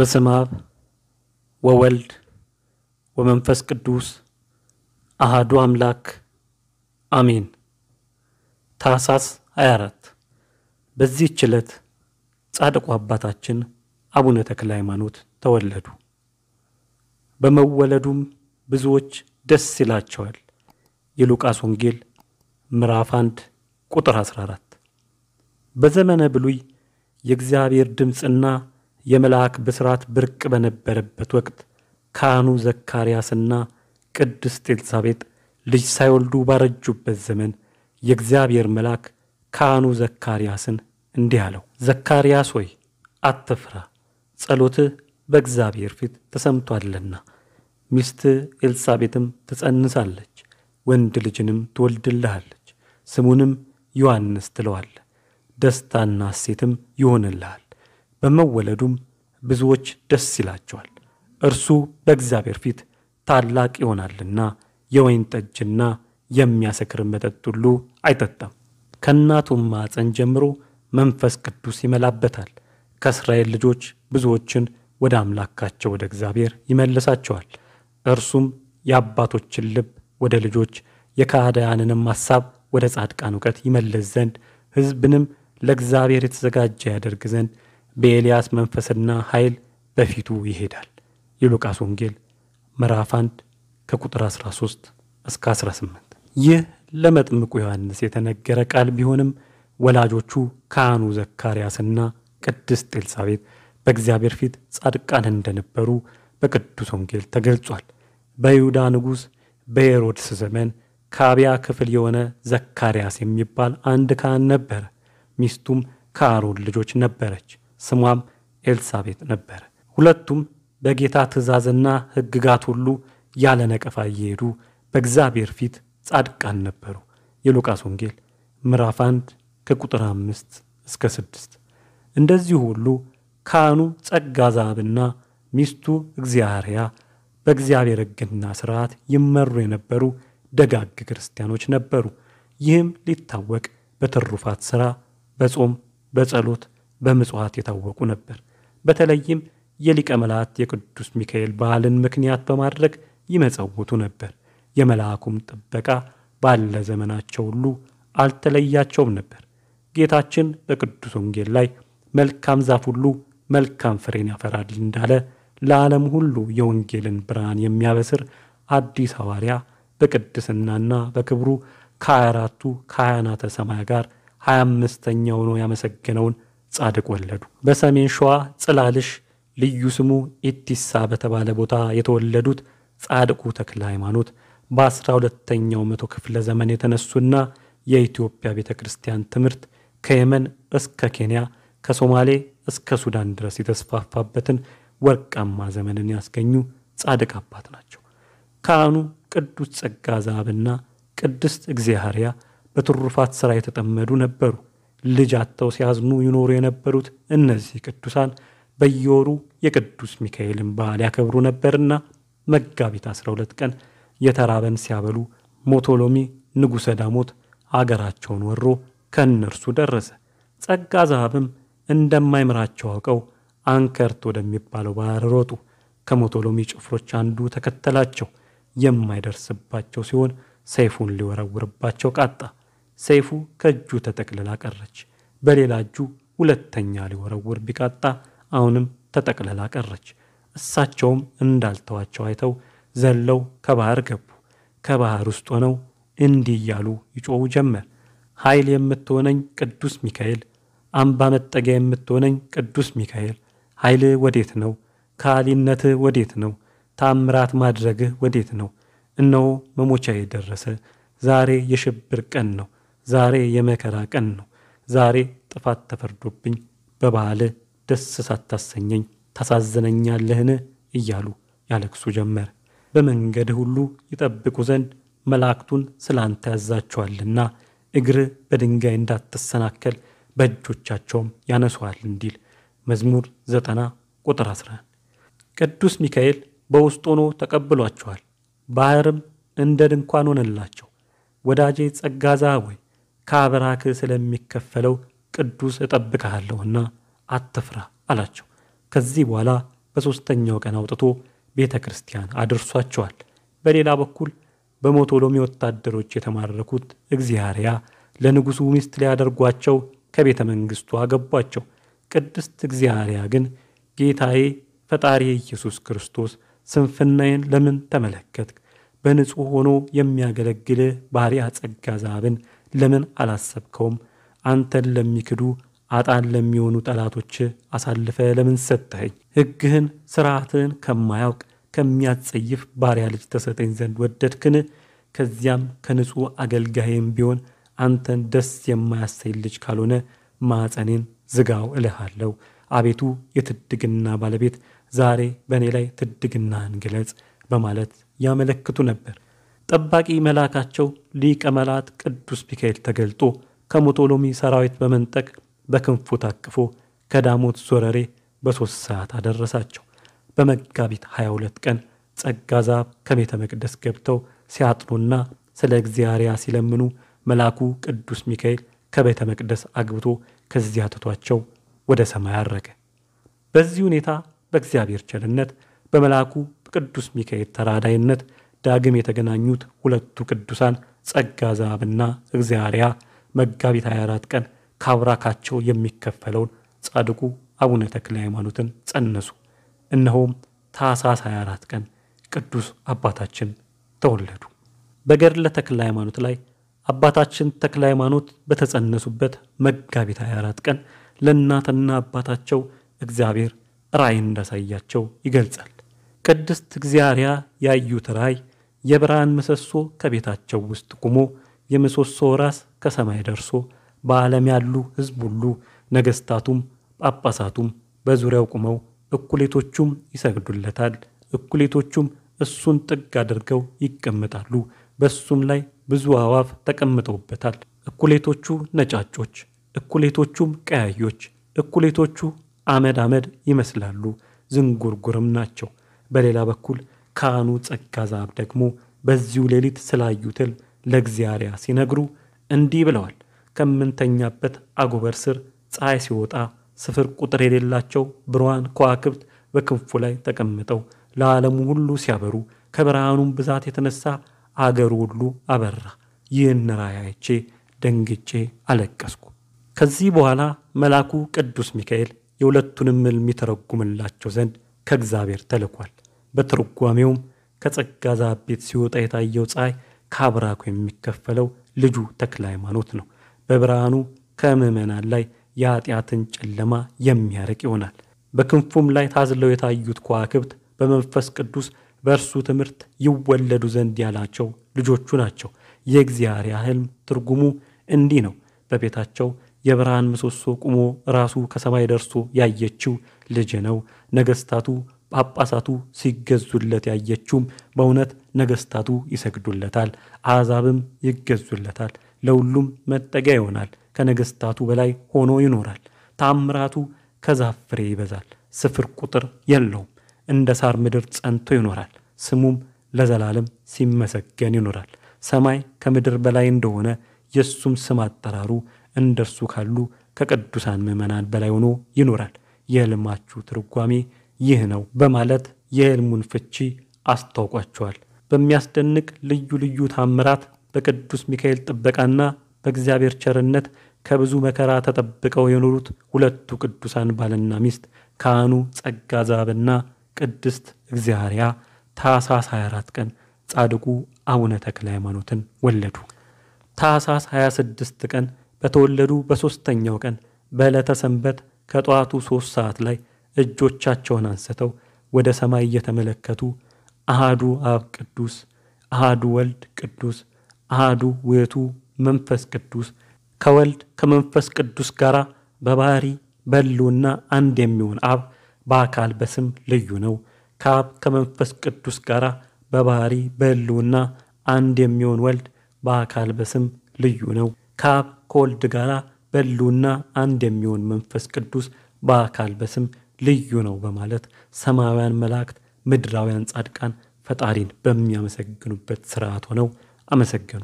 በስመ አብ ወወልድ ወመንፈስ ቅዱስ አሃዱ አምላክ አሜን። ታኅሳስ 24 በዚህ ዕለት ጻድቁ አባታችን አቡነ ተክለ ሃይማኖት ተወለዱ። በመወለዱም ብዙዎች ደስ ይላቸዋል። የሉቃስ ወንጌል ምዕራፍ 1 ቁጥር 14። በዘመነ ብሉይ የእግዚአብሔር ድምፅና የመልአክ ብስራት ብርቅ በነበረበት ወቅት ካህኑ ዘካርያስና ቅድስት ኤልሳቤጥ ልጅ ሳይወልዱ ባረጁበት ዘመን የእግዚአብሔር መልአክ ካህኑ ዘካርያስን እንዲህ አለው፣ ዘካርያስ ሆይ አትፍራ፣ ጸሎትህ በእግዚአብሔር ፊት ተሰምቷልና። ሚስት ኤልሳቤጥም ትጸንሳለች፣ ወንድ ልጅንም ትወልድልሃለች፣ ስሙንም ዮሐንስ ትለዋለህ፣ ደስታና ሐሴትም ይሆንልሃል በመወለዱም ብዙዎች ደስ ይላቸዋል። እርሱ በእግዚአብሔር ፊት ታላቅ ይሆናልና የወይን ጠጅና የሚያሰክር መጠጥ ሁሉ አይጠጣም። ከእናቱም ማፀን ጀምሮ መንፈስ ቅዱስ ይመላበታል። ከእስራኤል ልጆች ብዙዎችን ወደ አምላካቸው ወደ እግዚአብሔር ይመልሳቸዋል። እርሱም የአባቶችን ልብ ወደ ልጆች የካህዳያንንም ሐሳብ ወደ ጻድቃን እውቀት ይመለስ ዘንድ ሕዝብንም ለእግዚአብሔር የተዘጋጀ ያደርግ ዘንድ በኤልያስ መንፈስና ኃይል በፊቱ ይሄዳል። የሉቃስ ወንጌል ምዕራፍ 1 ከቁጥር 13 እስከ 18። ይህ ለመጥምቁ ዮሐንስ የተነገረ ቃል ቢሆንም ወላጆቹ ካህኑ ዘካርያስና ቅድስት ኤልሳቤጥ በእግዚአብሔር ፊት ጻድቃን እንደነበሩ በቅዱስ ወንጌል ተገልጿል። በይሁዳ ንጉሥ በሄሮድስ ዘመን ከአብያ ክፍል የሆነ ዘካርያስ የሚባል አንድ ካህን ነበረ። ሚስቱም ከአሮን ልጆች ነበረች። ስሟም ኤልሳቤጥ ነበር። ሁለቱም በጌታ ትእዛዝና ሕግጋት ሁሉ ያለ ነቀፋ እየሄዱ በእግዚአብሔር ፊት ጻድቃን ነበሩ። የሉቃስ ወንጌል ምዕራፍ 1 ከቁጥር 5 እስከ 6። እንደዚሁ ሁሉ ካህኑ ጸጋ ዛብና ሚስቱ እግዚአርያ በእግዚአብሔር ሕግና ሥርዓት ይመሩ የነበሩ ደጋግ ክርስቲያኖች ነበሩ። ይህም ሊታወቅ በትሩፋት ሥራ፣ በጾም፣ በጸሎት በምጽዋት የታወቁ ነበር። በተለይም የሊቀ መላእክት የቅዱስ ሚካኤል በዓልን ምክንያት በማድረግ ይመጸውቱ ነበር። የመልአኩም ጥበቃ ባለ ዘመናቸው ሁሉ አልተለያቸውም ነበር። ጌታችን በቅዱስ ወንጌል ላይ መልካም ዛፍ ሁሉ መልካም ፍሬን ያፈራል እንዳለ ለዓለም ሁሉ የወንጌልን ብርሃን የሚያበስር አዲስ ሐዋርያ በቅድስናና በክብሩ ከሀያ አራቱ ካህናተ ሰማይ ጋር ሀያ አምስተኛው ነው ያመሰገነውን ጻድቅ ወለዱ። በሰሜን ሸዋ ጽላልሽ ልዩ ስሙ ኢቲሳ በተባለ ቦታ የተወለዱት ጻድቁ ተክለ ሃይማኖት በአስራ ሁለተኛው መቶ ክፍለ ዘመን የተነሱና የኢትዮጵያ ቤተ ክርስቲያን ትምህርት ከየመን እስከ ኬንያ ከሶማሌ እስከ ሱዳን ድረስ የተስፋፋበትን ወርቃማ ዘመንን ያስገኙ ጻድቅ አባት ናቸው። ካህኑ ቅዱስ ጸጋ ዛብና ቅድስት እግዚሐርያ በትሩፋት ሥራ የተጠመዱ ነበሩ። ልጅ አጥተው ሲያዝኑ ይኖሩ የነበሩት እነዚህ ቅዱሳን በየወሩ የቅዱስ ሚካኤልን በዓል ያከብሩ ነበርና መጋቢት 12 ቀን የተራበን ሲያበሉ ሞቶሎሚ ንጉሠ ዳሞት አገራቸውን ወሮ ከእነርሱ ደረሰ። ጸጋ ዛሃብም እንደማይምራቸው አውቀው አንከርት ወደሚባለው ባህር ሮጡ። ከሞቶሎሚ ጭፍሮች አንዱ ተከተላቸው። የማይደርስባቸው ሲሆን ሰይፉን ሊወረውርባቸው ቃጣ። ሰይፉ ከእጁ ተጠቅልላ ቀረች። በሌላ እጁ ሁለተኛ ሊወረውር ቢቃጣ አሁንም ተጠቅልላ ቀረች። እሳቸውም እንዳልተዋቸው አይተው ዘለው ከባህር ገቡ። ከባህር ውስጥ ሆነው እንዲህ እያሉ ይጮኹ ጀመር። ኃይል የምትሆነኝ ቅዱስ ሚካኤል፣ አምባ መጠጊያ የምትሆነኝ ቅዱስ ሚካኤል፣ ኃይል ወዴት ነው? ከሃሊነትህ ወዴት ነው? ታምራት ማድረግህ ወዴት ነው? እነሆ መሞቻ የደረሰ ዛሬ የሽብር ቀን ነው። ዛሬ የመከራ ቀን ነው። ዛሬ ጥፋት ተፈርዶብኝ በባህል ደስ ሳታሰኘኝ ታሳዝነኛለህን? እያሉ ያለቅሱ ጀመር። በመንገድ ሁሉ ይጠብቁ ዘንድ መላእክቱን ስለ አንተ ያዛቸዋልና እግር በድንጋይ እንዳትሰናከል በእጆቻቸውም ያነሷል እንዲል መዝሙር ዘጠና ቁጥር 11 ቅዱስ ሚካኤል በውስጥ ሆኖ ተቀብሏቸዋል። ባሕርም እንደ ድንኳን ሆነላቸው። ወዳጄ ጸጋ ዛ ወይ ከአበራክህ ስለሚከፈለው ቅዱስ እጠብቀሃለሁና አትፍራ አላቸው። ከዚህ በኋላ በሦስተኛው ቀን አውጥቶ ቤተ ክርስቲያን አድርሷቸዋል። በሌላ በኩል በሞቶሎሚ ወታደሮች የተማረኩት እግዚአርያ ለንጉሡ ሚስት ሊያደርጓቸው ከቤተ መንግሥቱ አገቧቸው። ቅድስት እግዚአርያ ግን ጌታዬ ፈጣሪ ኢየሱስ ክርስቶስ ስንፍናዬን ለምን ተመለከትክ? በንጹሕ ሆኖ የሚያገለግልህ ባሪያ ጸጋ ዛብን ለምን አላሰብከውም? አንተን ለሚክዱ አጣን ለሚሆኑ ጠላቶች አሳልፈ ለምን ሰጠኸኝ? ሕግህን ሥርዓትህን ከማያውቅ ከሚያጸይፍ ባሪያ ልጅ ተሰጠኝ ዘንድ ወደድክን? ከዚያም ከንጹሕ አገልጋይም ቢሆን አንተን ደስ የማያሰኝ ልጅ ካልሆነ ማፀኔን ዝጋው እልሃለሁ። አቤቱ የትድግና ባለቤት ዛሬ በእኔ ላይ ትድግናህን ግለጽ በማለት ያመለክቱ ነበር። ጠባቂ መልአካቸው ሊቀ መላእክት ቅዱስ ሚካኤል ተገልጦ ከሞቶሎሚ ሰራዊት በመንጠቅ በክንፉ ታቅፎ ከዳሞት ዞረሬ በሦስት ሰዓት አደረሳቸው። በመጋቢት 22 ቀን ጸጋ ዛብ ከቤተ መቅደስ ገብተው ሲያጥኑና ስለ እግዚአርያ ሲለምኑ መልአኩ ቅዱስ ሚካኤል ከቤተ መቅደስ አግብቶ ከዚያ ትቷቸው ወደ ሰማይ አረገ። በዚህ ሁኔታ በእግዚአብሔር ቸርነት በመልአኩ ቅዱስ ሚካኤል ተራዳይነት ዳግም የተገናኙት ሁለቱ ቅዱሳን ጸጋ ዛብና እግዚአርያ መጋቢት 24 ቀን ካብራካቸው የሚከፈለውን ጻድቁ አቡነ ተክለ ሃይማኖትን ጸነሱ። እነሆም ታኅሳስ 24 ቀን ቅዱስ አባታችን ተወለዱ። በገድለ ተክለ ሃይማኖት ላይ አባታችን ተክለ ሃይማኖት በተጸነሱበት መጋቢት 24 ቀን ለእናትና አባታቸው እግዚአብሔር ራእይ እንዳሳያቸው ይገልጻል። ቅድስት እግዚአርያ ያዩት ራእይ የብርሃን ምሰሶ ከቤታቸው ውስጥ ቁሞ የምሰሶ ራስ ከሰማይ ደርሶ በዓለም ያሉ ሕዝብ ሁሉ ነገሥታቱም ጳጳሳቱም በዙሪያው ቁመው እኩሌቶቹም ይሰግዱለታል፣ እኩሌቶቹም እሱን ጥግ አድርገው ይቀመጣሉ። በእሱም ላይ ብዙ አእዋፍ ተቀምጠውበታል። እኩሌቶቹ ነጫጮች፣ እኩሌቶቹም ቀያዮች፣ እኩሌቶቹ አመድ አመድ ይመስላሉ፣ ዝንጉርጉርም ናቸው። በሌላ በኩል ካህኑ ጸጋ ዛብ ደግሞ በዚሁ ሌሊት ስላዩትል ለእግዚአብሔር ሲነግሩ እንዲህ ብለዋል። ከምንተኛበት አጎበር ስር ፀሐይ ሲወጣ ስፍር ቁጥር የሌላቸው ብርሃን ከዋክብት በክንፉ ላይ ተቀምጠው ለዓለሙ ሁሉ ሲያበሩ ከብርሃኑም ብዛት የተነሳ አገሩ ሁሉ አበራ። ይህን ራእይ አይቼ ደንግጬ አለቀስኩ። ከዚህ በኋላ መልአኩ ቅዱስ ሚካኤል የሁለቱንም ሕልም ይተረጉምላቸው ዘንድ ከእግዚአብሔር ተልኳል። በትርጓሜውም ከጸጋ ዛቤት ሲወጣ የታየው ፀሐይ ከአብራኩ የሚከፈለው ልጁ ተክለ ሃይማኖት ነው። በብርሃኑ ከምዕመናን ላይ የኃጢአትን ጨለማ የሚያርቅ ይሆናል። በክንፉም ላይ ታዝለው የታዩት ከዋክብት በመንፈስ ቅዱስ በእርሱ ትምህርት ይወለዱ ዘንድ ያላቸው ልጆቹ ናቸው። የእግዚአብሔር ሕልም ትርጉሙ እንዲህ ነው። በቤታቸው የብርሃን ምሰሶ ቆሞ ራሱ ከሰማይ ደርሶ ያየችው ልጅ ነው። ነገሥታቱ ጳጳሳቱ ሲገዙለት ያየችውም በእውነት ነገስታቱ ይሰግዱለታል፣ አሕዛብም ይገዙለታል። ለሁሉም መጠጊያ ይሆናል። ከነገስታቱ በላይ ሆኖ ይኖራል። ታምራቱ ከዛፍ ፍሬ ይበዛል። ስፍር ቁጥር የለውም። እንደ ሳር ምድር ጸንቶ ይኖራል። ስሙም ለዘላለም ሲመሰገን ይኖራል። ሰማይ ከምድር በላይ እንደሆነ የእሱም ስም አጠራሩ እንደ እርሱ ካሉ ከቅዱሳን ምዕመናን በላይ ሆኖ ይኖራል። የሕልማችሁ ትርጓሜ ይህ ነው በማለት የህልሙን ፍቺ አስታውቋቸዋል። በሚያስደንቅ ልዩ ልዩ ታምራት በቅዱስ ሚካኤል ጥበቃና በእግዚአብሔር ቸርነት ከብዙ መከራ ተጠብቀው የኖሩት ሁለቱ ቅዱሳን ባልና ሚስት ካህኑ ጸጋ ዛብና ቅድስት እግዚአርያ ታኅሳስ 24 ቀን ጻድቁ አቡነ ተክለ ሃይማኖትን ወለዱ። ታኅሳስ 26 ቀን በተወለዱ በሦስተኛው ቀን በዕለተ ሰንበት ከጠዋቱ ሦስት ሰዓት ላይ እጆቻቸውን አንስተው ወደ ሰማይ እየተመለከቱ አሃዱ አብ ቅዱስ፣ አሃዱ ወልድ ቅዱስ፣ አሃዱ ውእቱ መንፈስ ቅዱስ ከወልድ ከመንፈስ ቅዱስ ጋር በባህሪ በሕልውና አንድ የሚሆን አብ በአካል በስም ልዩ ነው። ከአብ ከመንፈስ ቅዱስ ጋር በባህሪ በሕልውና አንድ የሚሆን ወልድ በአካል በስም ልዩ ነው። ከአብ ከወልድ ጋር በሕልውና አንድ የሚሆን መንፈስ ቅዱስ በአካል በስም ልዩ ነው በማለት ሰማያውያን መላእክት ምድራውያን ጻድቃን ፈጣሪን በሚያመሰግኑበት ስርዓት ሆነው አመሰገኑ።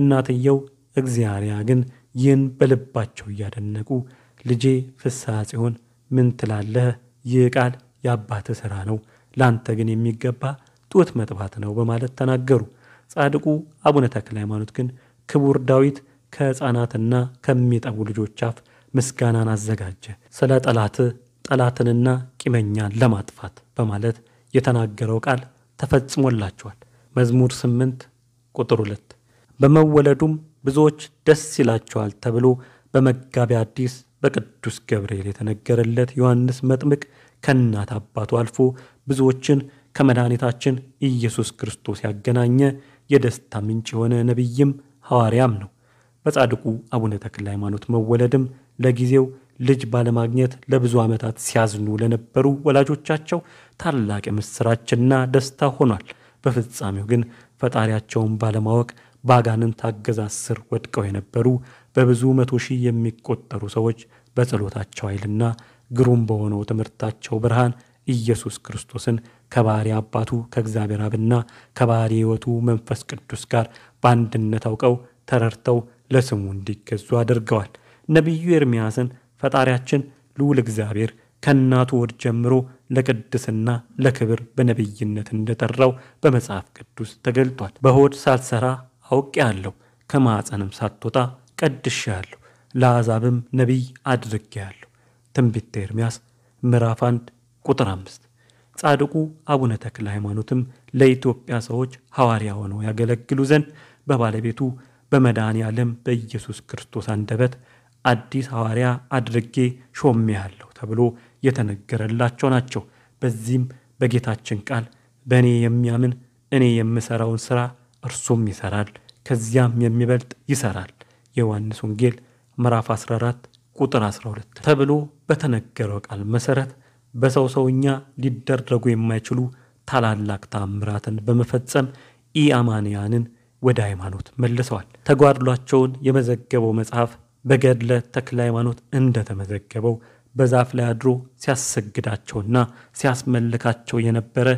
እናትየው እግዚአርያ ግን ይህን በልባቸው እያደነቁ ልጄ ፍስሐ ጽዮን ምን ትላለህ? ይህ ቃል የአባትህ ሥራ ነው፣ ለአንተ ግን የሚገባ ጡት መጥባት ነው በማለት ተናገሩ። ጻድቁ አቡነ ተክለ ሃይማኖት ግን ክቡር ዳዊት ከሕፃናትና ከሚጠቡ ልጆች አፍ ምስጋናን አዘጋጀ፣ ስለ ጠላትህ ጠላትንና ቂመኛን ለማጥፋት በማለት የተናገረው ቃል ተፈጽሞላቸዋል። መዝሙር 8 ቁጥር 2 በመወለዱም ብዙዎች ደስ ይላቸዋል ተብሎ በመጋቢ አዲስ በቅዱስ ገብርኤል የተነገረለት ዮሐንስ መጥምቅ ከእናት አባቱ አልፎ ብዙዎችን ከመድኃኒታችን ኢየሱስ ክርስቶስ ያገናኘ የደስታ ምንጭ የሆነ ነቢይም ሐዋርያም ነው። በጻድቁ አቡነ ተክለ ሃይማኖት መወለድም ለጊዜው ልጅ ባለማግኘት ለብዙ ዓመታት ሲያዝኑ ለነበሩ ወላጆቻቸው ታላቅ የምስራችና ደስታ ሆኗል። በፍጻሜው ግን ፈጣሪያቸውን ባለማወቅ ባጋንን ታገዛዝ ስር ወድቀው የነበሩ በብዙ መቶ ሺህ የሚቆጠሩ ሰዎች በጸሎታቸው ኃይልና ግሩም በሆነው ትምህርታቸው ብርሃን ኢየሱስ ክርስቶስን ከባሕሪ አባቱ ከእግዚአብሔር አብና ከባሕሪ ሕይወቱ መንፈስ ቅዱስ ጋር በአንድነት አውቀው ተረድተው ለስሙ እንዲገዙ አድርገዋል። ነቢዩ ኤርምያስን ፈጣሪያችን ልዑል እግዚአብሔር ከእናቱ ወድ ጀምሮ ለቅድስና ለክብር በነቢይነት እንደጠራው በመጽሐፍ ቅዱስ ተገልጧል። በሆድ ሳትሰራ አውቄአለሁ፣ ከማዕፀንም ሳትወጣ ቀድሼአለሁ፣ ለአሕዛብም ነቢይ አድርጌአለሁ። ትንቢተ ኤርምያስ ምዕራፍ 1 ቁጥር 5። ጻድቁ አቡነ ተክለ ሃይማኖትም ለኢትዮጵያ ሰዎች ሐዋርያ ሆነው ያገለግሉ ዘንድ በባለቤቱ በመድኃኔ ዓለም በኢየሱስ ክርስቶስ አንደበት አዲስ ሐዋርያ አድርጌ ሾሜያለሁ ተብሎ የተነገረላቸው ናቸው። በዚህም በጌታችን ቃል በእኔ የሚያምን እኔ የምሠራውን ሥራ እርሱም ይሠራል፣ ከዚያም የሚበልጥ ይሠራል የዮሐንስ ወንጌል ምዕራፍ 14 ቁጥር 12 ተብሎ በተነገረው ቃል መሠረት በሰው ሰውኛ ሊደረጉ የማይችሉ ታላላቅ ታምራትን በመፈጸም ኢአማንያንን ወደ ሃይማኖት መልሰዋል። ተጓድሏቸውን የመዘገበው መጽሐፍ በገድለ ተክለ ሃይማኖት እንደተመዘገበው በዛፍ ላይ አድሮ ሲያሰግዳቸውና ሲያስመልካቸው የነበረ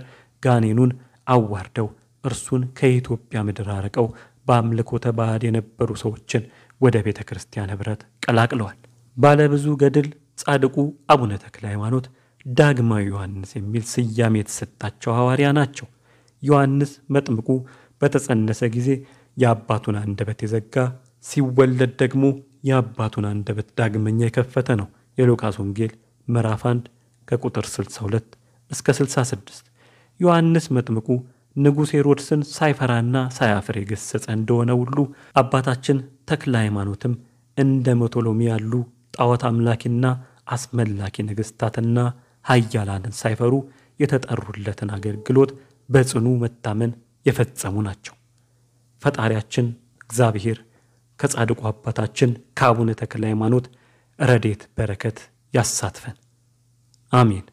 ጋኔኑን አዋርደው እርሱን ከኢትዮጵያ ምድር አርቀው በአምልኮ ተባህድ የነበሩ ሰዎችን ወደ ቤተ ክርስቲያን ኅብረት ቀላቅለዋል። ባለብዙ ገድል ጻድቁ አቡነ ተክለ ሃይማኖት ዳግማዊ ዮሐንስ የሚል ስያሜ የተሰጣቸው ሐዋርያ ናቸው። ዮሐንስ መጥምቁ በተጸነሰ ጊዜ የአባቱን አንደበት የዘጋ ሲወለድ ደግሞ የአባቱን አንደበት ዳግመኛ የከፈተ ነው። የሉቃስ ወንጌል ምዕራፍ 1 ከቁጥር 62 እስከ 66 ዮሐንስ መጥምቁ ንጉሥ ሄሮድስን ሳይፈራና ሳያፍር የገሰጸ እንደሆነ ሁሉ አባታችን ተክለ ሃይማኖትም እንደ መቶሎሚ ያሉ ጣዖት አምላኪና አስመላኪ ነገሥታትና ኃያላንን ሳይፈሩ የተጠሩለትን አገልግሎት በጽኑ መታመን የፈጸሙ ናቸው። ፈጣሪያችን እግዚአብሔር ከጻድቁ አባታችን ከአቡነ ተክለ ሃይማኖት ረዴት በረከት ያሳትፈን፣ አሜን።